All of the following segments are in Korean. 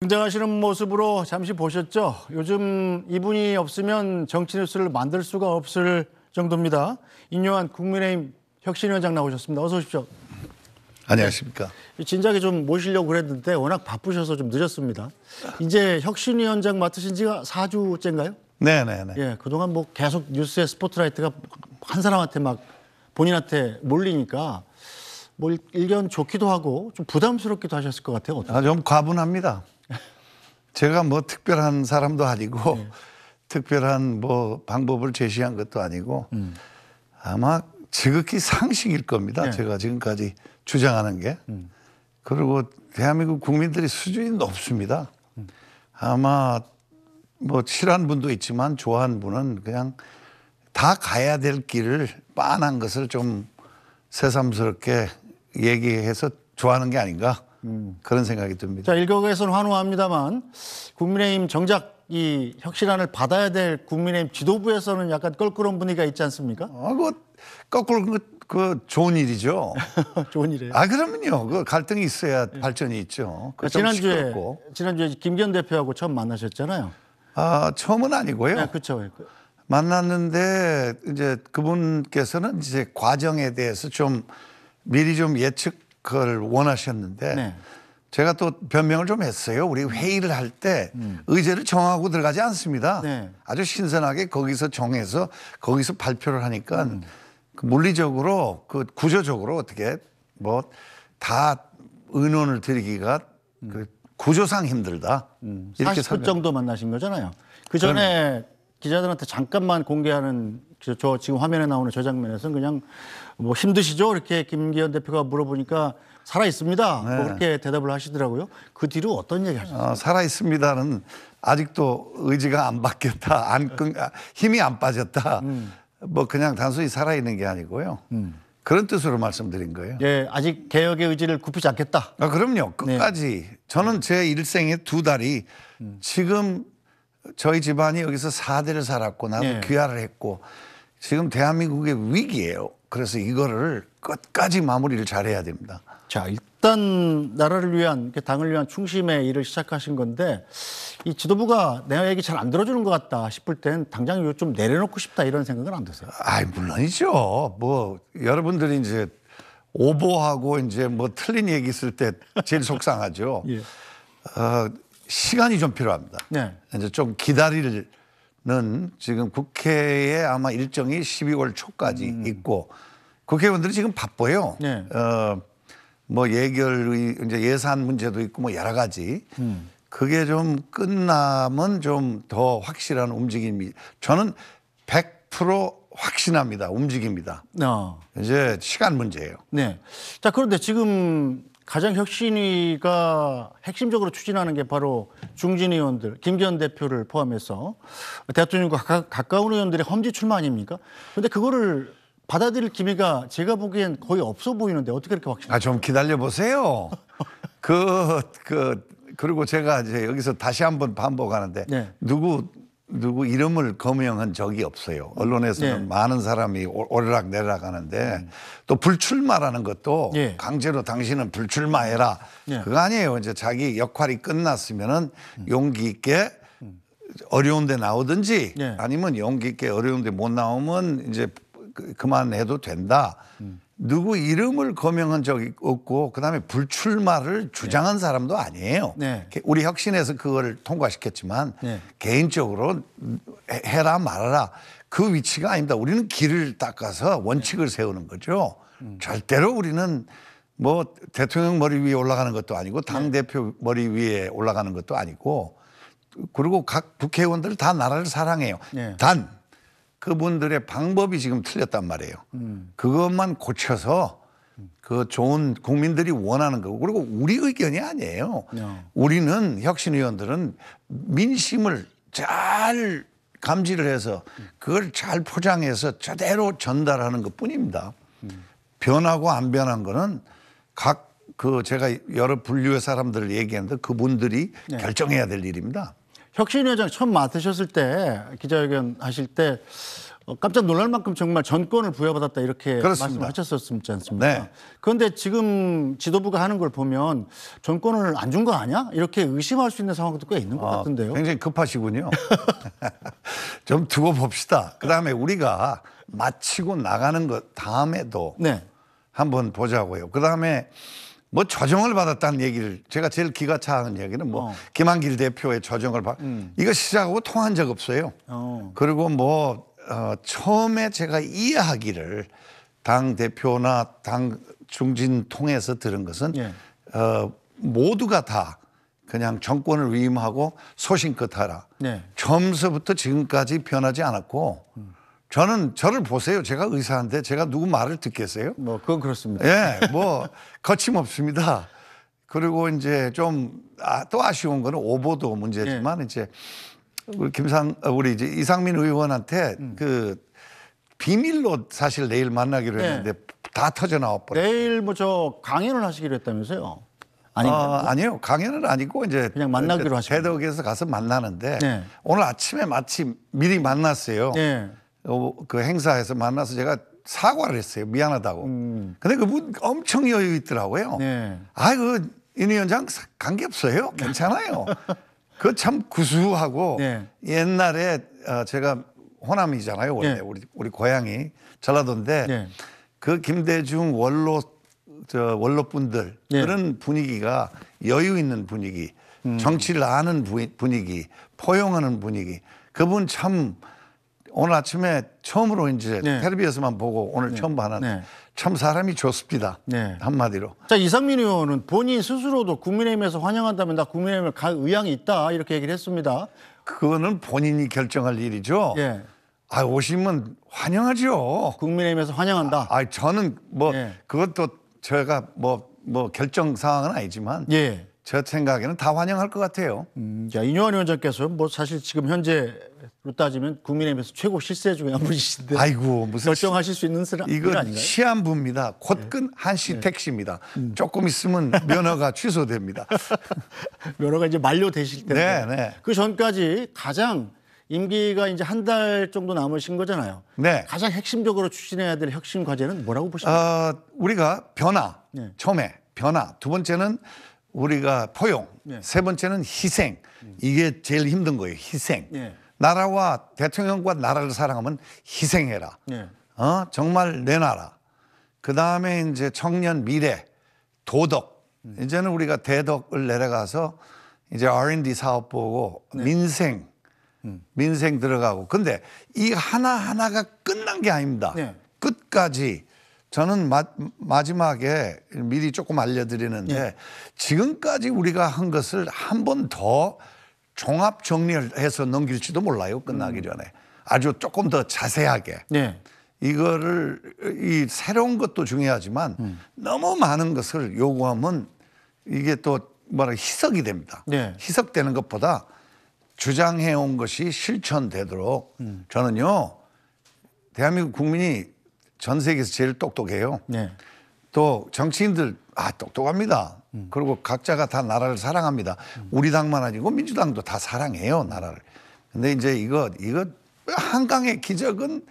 등장하시는 모습으로 잠시 보셨죠? 요즘 이분이 없으면 정치 뉴스를 만들 수가 없을 정도입니다. 인요한 국민의힘 혁신위원장 나오셨습니다. 어서 오십시오. 안녕하십니까. 네. 진작에 좀 모시려고 그랬는데 워낙 바쁘셔서 좀 늦었습니다. 이제 혁신위원장 맡으신 지가 4주째인가요? 네네네. 예, 그동안 뭐 계속 뉴스의 스포트라이트가 한 사람한테 막 본인한테 몰리니까 뭐 일견 좋기도 하고 좀 부담스럽기도 하셨을 것 같아요. 아, 좀 과분합니다. 제가 뭐 특별한 사람도 아니고 네. 특별한 뭐 방법을 제시한 것도 아니고 음. 아마 지극히 상식일 겁니다. 네. 제가 지금까지 주장하는 게. 음. 그리고 대한민국 국민들이 수준이 높습니다. 음. 아마 뭐싫어하 분도 있지만 좋아하는 분은 그냥 다 가야 될 길을 빤한 것을 좀 새삼스럽게 얘기해서 좋아하는 게 아닌가. 음, 그런 생각이 듭니다. 자, 일격에서는 환호합니다만 국민의힘 정작 이 혁신안을 받아야 될 국민의힘 지도부에서는 약간 껄끄러운 분위기가 있지 않습니까? 아, 그 거꾸로 그, 그 좋은 일이죠. 좋은 일이에요. 아, 그러면요. 그 갈등이 있어야 네. 발전이 있죠. 그 지난주에 시끄럽고. 지난주에 김기현 대표하고 처음 만나셨잖아요. 아, 처음은 아니고요. 네, 그렇죠. 만났는데 이제 그분께서는 이제 과정에 대해서 좀 미리 좀 예측 그걸 원하셨는데 네. 제가 또 변명을 좀 했어요. 우리 회의를 할때 음. 의제를 정하고 들어가지 않습니다. 네. 아주 신선하게 거기서 정해서 거기서 발표를 하니까 음. 그 물리적으로 그 구조적으로 어떻게 뭐 다 의논을 드리기가 음. 그 구조상 힘들다. 음. 이렇게 설 정도 만나신 거잖아요. 그 전에 기자들한테 잠깐만 공개하는 저, 저 지금 화면에 나오는 저 장면에서는 그냥 뭐 힘드시죠? 이렇게 김기현 대표가 물어보니까 살아 있습니다. 뭐 네. 뭐 그렇게 대답을 하시더라고요. 그 뒤로 어떤 얘기 하셨어요? 아, 살아 있습니다는 아직도 의지가 안 바뀌었다, 안 끊, 아, 힘이 안 빠졌다. 음. 뭐 그냥 단순히 살아 있는 게 아니고요. 음. 그런 뜻으로 말씀드린 거예요. 예, 아직 개혁의 의지를 굽히지 않겠다. 아, 그럼요. 네. 끝까지 네. 저는 제 일생의 두 달이 음. 지금 저희 집안이 여기서 사대를 살았고 나도 네. 귀화를 했고 지금 대한민국의 위기예요. 그래서 이거를 끝까지 마무리를 잘해야 됩니다. 자, 일단 나라를 위한 당을 위한 충심의 일을 시작하신 건데 이 지도부가 내 얘기 잘 안 들어주는 것 같다 싶을 땐 당장 이거 좀 내려놓고 싶다 이런 생각은 안 드세요? 아, 물론이죠. 뭐 여러분들이 이제 오보하고 이제 뭐 틀린 얘기 있을 때 제일 속상하죠. 예. 어, 시간이 좀 필요합니다. 네. 이제 좀 기다리는 지금 국회에 아마 일정이 12월 초까지 음. 있고 국회의원들이 지금 바빠요. 네. 어, 뭐 예결의 이제 예산 문제도 있고 뭐 여러 가지. 음. 그게 좀 끝나면 좀 더 확실한 움직임이 저는 100% 확신합니다. 움직입니다. 어. 이제 시간 문제예요. 네. 자, 그런데 지금 가장 혁신위가 핵심적으로 추진하는 게 바로 중진 의원들, 김기현 대표를 포함해서 대통령과 가까, 운 의원들의 험지 출마 아닙니까? 근데 그거를 받아들일 기미가 제가 보기엔 거의 없어 보이는데 어떻게 그렇게 확신? 아, 좀 기다려 보세요. 그, 그, 그리고 제가 이제 여기서 다시 한번 반복하는데 네. 누구 누구 이름을 거명한 적이 없어요. 언론에서는 예. 많은 사람이 오르락 내리락 하는데 음. 또 불출마라는 것도 예. 강제로 당신은 불출마해라. 예. 그거 아니에요. 이제 자기 역할이 끝났으면은 용기 있게 어려운 데 나오든지 예. 아니면 용기 있게 어려운 데 못 나오면 이제 그, 그만해도 된다. 음. 누구 이름을 거명한 적이 없고 그다음에 불출마를 네. 주장한 네. 사람도 아니에요. 네. 우리 혁신에서 그걸 통과시켰지만 네. 개인적으로 해라 말아라 그 위치가 아닙니다. 우리는 길을 닦아서 원칙을 네. 세우는 거죠. 음. 절대로 우리는 뭐 대통령 머리 위에 올라가는 것도 아니고 당 네. 대표 머리 위에 올라가는 것도 아니고 그리고 각 국회의원들 다 나라를 사랑해요. 단 그분들의 방법이 지금 틀렸단 말이에요. 음. 그것만 고쳐서 그 좋은 국민들이 원하는 거고 그리고 우리 의견이 아니에요. 네. 우리는 혁신위원들은 민심을 잘 감지를 해서 그걸 잘 포장해서 제대로 전달하는 것 뿐입니다. 음. 변하고 안 변한 거는 각 그 제가 여러 분류의 사람들을 얘기하는데 그분들이 네. 결정해야 될 일입니다. 혁신위원장 처음 맡으셨을 때 기자회견 하실 때 어, 깜짝 놀랄 만큼 정말 전권을 부여받았다 이렇게 그렇습니다. 말씀하셨었지 않습니까? 네. 그런데 지금 지도부가 하는 걸 보면 전권을 안 준 거 아니야? 이렇게 의심할 수 있는 상황도 꽤 있는 것 아, 같은데요. 굉장히 급하시군요. 좀 두고 봅시다. 그다음에 우리가 마치고 나가는 것 다음에도 네. 한번 보자고요. 그다음에 뭐 조정을 받았다는 얘기를 제가 제일 기가 차는 얘기는 뭐 어. 김한길 대표의 조정을 받 음. 이거 시작하고 통한 적 없어요. 어. 그리고 뭐 어, 처음에 제가 이해하기를 당 대표나 당 중진 통해서 들은 것은 예. 어, 모두가 다 그냥 정권을 위임하고 소신껏 하라. 네. 처음서부터 지금까지 변하지 않았고 음. 저는 저를 보세요. 제가 의사한테 제가 누구 말을 듣겠어요? 뭐 그건 그렇습니다. 예, 뭐 거침없습니다. 그리고 이제 좀 또 아, 아쉬운 거는 오보도 문제지만 예. 이제 우리 김상 어, 우리 이제 이상민 의원한테 음. 그 비밀로 사실 내일 만나기로 예. 했는데 예. 다 터져 나왔버렸 내일 뭐 저 강연을 하시기로 했다면서요? 아니, 어, 아, 아니요 강연은 아니고 이제 그냥 만나기로 하시고 덕에서 가서 만나는데 예. 오늘 아침에 마침 미리 만났어요. 예. 어, 그 행사에서 만나서 제가 사과를 했어요. 미안하다고. 음. 근데 그분 엄청 여유 있더라고요. 네. 아이그 인위원장 관계없어요. 괜찮아요. 그 참 구수하고 네. 옛날에 어, 제가 호남이잖아요. 원래 네. 우리 우리 고향이 전라도인데 네. 그 김대중 원로 저 원로분들 그런 네. 분위기가 여유 있는 분위기, 음. 정치를 아는 분위기, 포용하는 분위기. 그분 참 오늘 아침에 처음으로 이제 네. 텔레비에서만 보고 오늘 네. 처음 봐는 네. 참 사람이 좋습니다. 네. 한마디로. 자 이상민 의원은 본인 스스로도 국민의힘에서 환영한다면 나 국민의힘을 갈 의향이 있다 이렇게 얘기를 했습니다. 그거는 본인이 결정할 일이죠. 예. 아 오시면 환영하죠. 국민의힘에서 환영한다. 아, 저는 뭐 예. 그것도 제가 뭐뭐 뭐 결정 사항은 아니지만 예. 제 생각에는 다 환영할 것 같아요. 음, 자, 이뇨환 위원장께서 뭐 사실 지금 현재로 따지면 국민의힘에서 최고 실세 중에 한 분이신데. 아이고 무슨 결정하실 수 있는 사람 이건 시한부입니다. 곧끈 네. 한시 네. 택시입니다. 음. 조금 있으면 면허가 취소됩니다. 면허가 이제 만료되실 텐 네, 네. 그 전까지 가장 임기가 이제 한 달 정도 남으신 거잖아요. 네. 가장 핵심적으로 추진해야 될 핵심 과제는 뭐라고 보십니까? 어, 우리가 변화, 네. 처음에 변화, 두 번째는 우리가 포용, 예. 세 번째는 희생. 이게 제일 힘든 거예요. 희생. 예. 나라와 대통령과 나라를 사랑하면 희생해라. 예. 어? 정말 내 나라. 그 다음에 이제 청년 미래, 도덕. 음. 이제는 우리가 대덕을 내려가서 이제 R&D 사업 보고 네. 민생, 음. 민생 들어가고. 근데 이 하나하나가 끝난 게 아닙니다. 네. 끝까지 저는 마, 지막에 미리 조금 알려드리는데 네. 지금까지 우리가 한 것을 한 번 더 종합 정리해서 넘길지도 몰라요. 끝나기 음. 전에 아주 조금 더 자세하게. 네. 이거를 이 새로운 것도 중요하지만 음. 너무 많은 것을 요구하면 이게 또 뭐라 희석이 됩니다. 네. 희석되는 것보다 주장해 온 것이 실천되도록 음. 저는요 대한민국 국민이 전 세계에서 제일 똑똑해요. 네. 또 정치인들 아 똑똑합니다. 음. 그리고 각자가 다 나라를 사랑합니다. 음. 우리 당만 아니고 민주당도 다 사랑해요 나라를. 근데 이제 이거 이거 한강의 기적은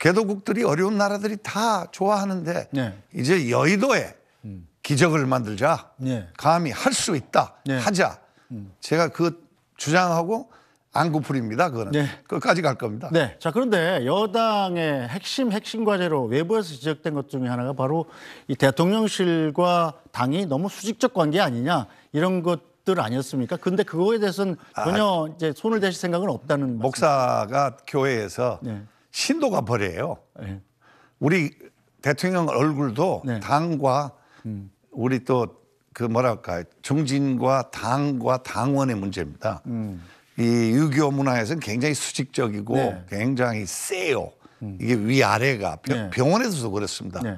개도국들이 어려운 나라들이 다 좋아하는데 네. 이제 여의도에 음. 기적을 만들자. 네. 감히 할 수 있다. 네. 하자. 음. 제가 그 주장하고 안구풀입니다. 그거는 네. 끝까지 갈 겁니다. 네. 자 그런데 여당의 핵심 핵심 과제로 외부에서 지적된 것 중에 하나가 바로 이 대통령실과 당이 너무 수직적 관계 아니냐 이런 것들 아니었습니까? 근데 그거에 대해서는 아, 전혀 아, 이제 손을 대실 생각은 없다는 목사가 말씀 교회에서 네. 신도가 버려요 네. 우리 대통령 얼굴도 네. 당과 음. 우리 또 그 뭐랄까요 중진과 당과 당원의 문제입니다. 음. 이 유교 문화에서는 굉장히 수직적이고 네. 굉장히 세요. 음. 이게 위아래가 병, 네. 원에서도 그렇습니다. 네.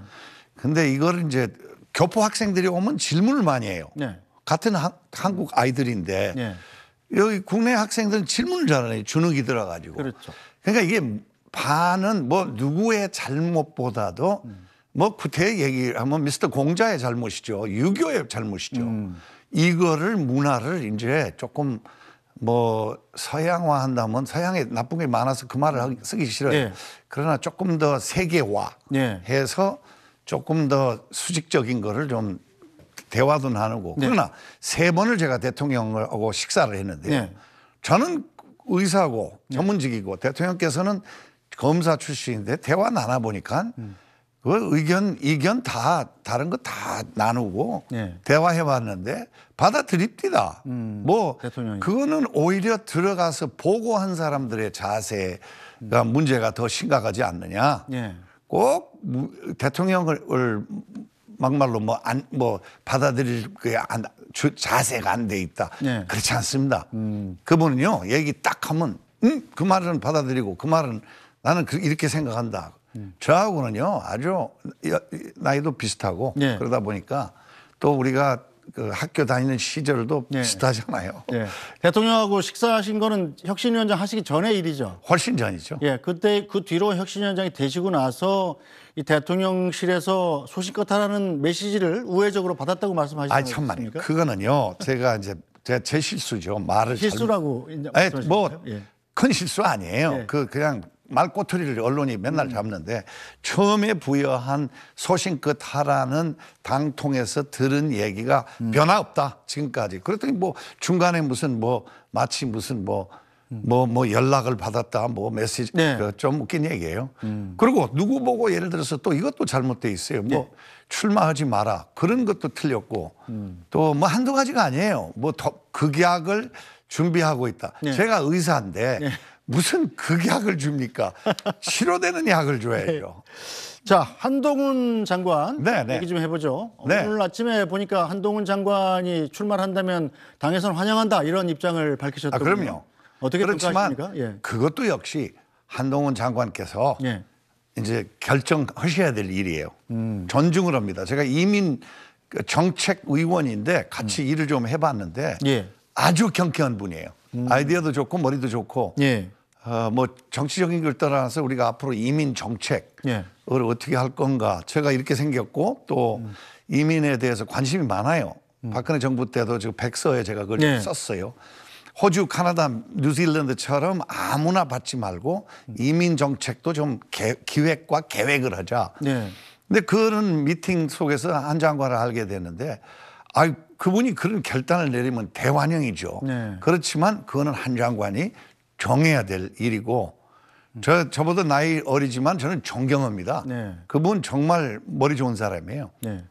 근데 이걸를 이제 교포 학생들이 오면 질문을 많이 해요. 네. 같은 하, 한국 아이들인데 네. 여기 국내 학생들은 질문을 잘하네 주눅이 들어가지고. 그렇죠. 그러니까 이게 반은 뭐 누구의 잘못보다도 음. 뭐 구태 의 얘기를 하면 미스터 공자의 잘못이죠. 유교의 잘못이죠. 음. 이거를 문화를 이제 조금 뭐 서양화 한다면 서양에 나쁜 게 많아서 그 말을 쓰기 싫어요. 예. 그러나 조금 더 세계화 예. 해서 조금 더 수직적인 거를 좀 대화도 나누고 네. 그러나 세 번을 제가 대통령하고 식사를 했는데요. 네. 저는 의사고 예. 전문직이고 대통령께서는 검사 출신인데 대화 나눠 보니까 음. 그 의견, 이견 다, 다른 거 다 나누고 네. 예. 대화해 봤는데 받아들입니다. 음, 뭐, 대통령이. 그거는 오히려 들어가서 보고한 사람들의 자세가 음. 문제가 더 심각하지 않느냐. 네. 꼭 대통령을 막말로 뭐, 안, 뭐, 받아들일 그 안, 주, 자세가 안 돼 있다. 네. 그렇지 않습니다. 음. 그분은요, 얘기 딱 하면, 음, 그 말은 받아들이고 그 말은 나는 그, 이렇게 생각한다. 음. 저하고는요 아주 나이도 비슷하고 예. 그러다 보니까 또 우리가 그 학교 다니는 시절도 예. 비슷하잖아요. 예. 대통령하고 식사하신 거는 혁신위원장 하시기 전에 일이죠. 훨씬 전이죠. 예, 그때 그 뒤로 혁신위원장이 되시고 나서 이 대통령실에서 소신껏 하라는 메시지를 우회적으로 받았다고 말씀하시는 거죠. 아, 참말이요 그거는요. 제가 이제 제제 실수죠. 말을 실수라고 잘... 인정. 아니, 뭐큰 예. 실수 아니에요. 예. 그 그냥 말꼬투리를 언론이 맨날 음. 잡는데 처음에 부여한 소신껏 하라는 당 통해서 들은 얘기가 음. 변화 없다 지금까지 그랬더니 뭐 중간에 무슨 뭐 마치 무슨 뭐 음. 뭐, 뭐 연락을 받았다, 뭐 메시지, 네. 그좀 웃긴 얘기예요. 음. 그리고 누구 보고 예를 들어서 또 이것도 잘못돼 있어요. 뭐 네. 출마하지 마라. 그런 것도 틀렸고 음. 또뭐 한두 가지가 아니에요. 뭐 더, 극약을 준비하고 있다. 네. 제가 의사인데 네. 무슨 극약을 줍니까? 치료되는 약을 줘야죠. 네. 자, 한동훈 장관 네, 네. 얘기 좀 해보죠. 네. 오늘 아침에 보니까 한동훈 장관이 출마한다면 당에서는 환영한다 이런 입장을 밝히셨다군 아, 그럼요. 어떻게 그렇지만 예. 그것도 역시 한동훈 장관께서 예. 이제 결정하셔야 될 일이에요. 음. 존중을 합니다. 제가 이민 그 정책 의원인데 같이 음. 일을 좀 해봤는데 예. 아주 경쾌한 분이에요. 음. 아이디어도 좋고 머리도 좋고 예. 어, 뭐 정치적인 걸 떠나서 우리가 앞으로 이민 정책을 예. 어떻게 할 건가 제가 이렇게 생겼고 또 음. 이민에 대해서 관심이 많아요. 음. 박근혜 정부 때도 지금 백서에 제가 그걸 예. 썼어요. 호주, 카나다, 뉴질랜드처럼 아무나 받지 말고 음. 이민 정책도 좀 개, 기획과 계획을 하자. 네. 근데 그런 미팅 속에서 한 장관을 알게 되는데 아, 그분이 그런 결단을 내리면 대환영이죠. 네. 그렇지만 그거는 한 장관이 정해야 될 일이고 저 저보다 나이 어리지만 저는 존경합니다. 네. 그분 정말 머리 좋은 사람이에요. 네.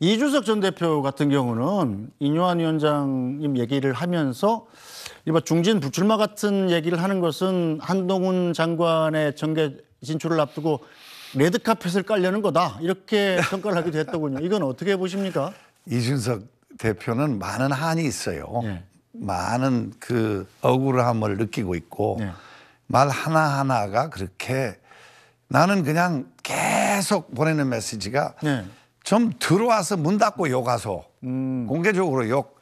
이주석 전 대표 같은 경우는 인요한 위원장님 얘기를 하면서 이반 중진 부출마 같은 얘기를 하는 것은 한동훈 장관의 정계 진출을 앞두고 레드카펫을 깔려는 거다 이렇게 평가를 하기도 했더군요. 이건 어떻게 보십니까? 이준석 대표는 많은 한이 있어요. 네. 많은 그 억울함을 느끼고 있고 네. 말 하나하나가 그렇게 나는 그냥 계속 보내는 메시지가 네. 좀 들어와서 문 닫고 욕하소. 음. 공개적으로 욕.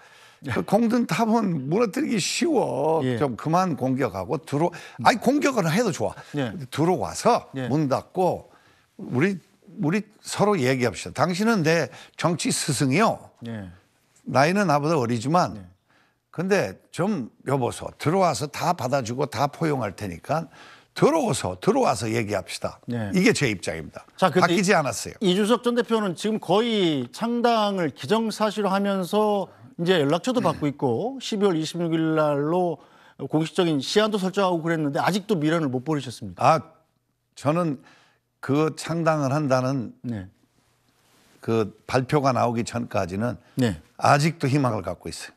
그 공든 탑은 무너뜨리기 쉬워. 예. 좀 그만 공격하고 들어. 아니 공격을 해도 좋아. 예. 들어와서 문 닫고 우리 우리 서로 얘기합시다. 당신은 내 정치 스승이요. 네. 나이는 나보다 어리지만 네. 근데 좀 여보소 들어와서 다 받아주고 다 포용할 테니까 들어오서 들어와서 얘기합시다. 네. 이게 제 입장입니다. 자, 바뀌지 않았어요. 이주석 전 대표는 지금 거의 창당을 기정사실화하면서 이제 연락처도 네. 받고 있고 12월 26일 날로 공식적인 시한도 설정하고 그랬는데 아직도 미련을 못 버리셨습니다. 아 저는 그 창당을 한다는 네. 그 발표가 나오기 전까지는 네. 아직도 희망을 갖고 있어요.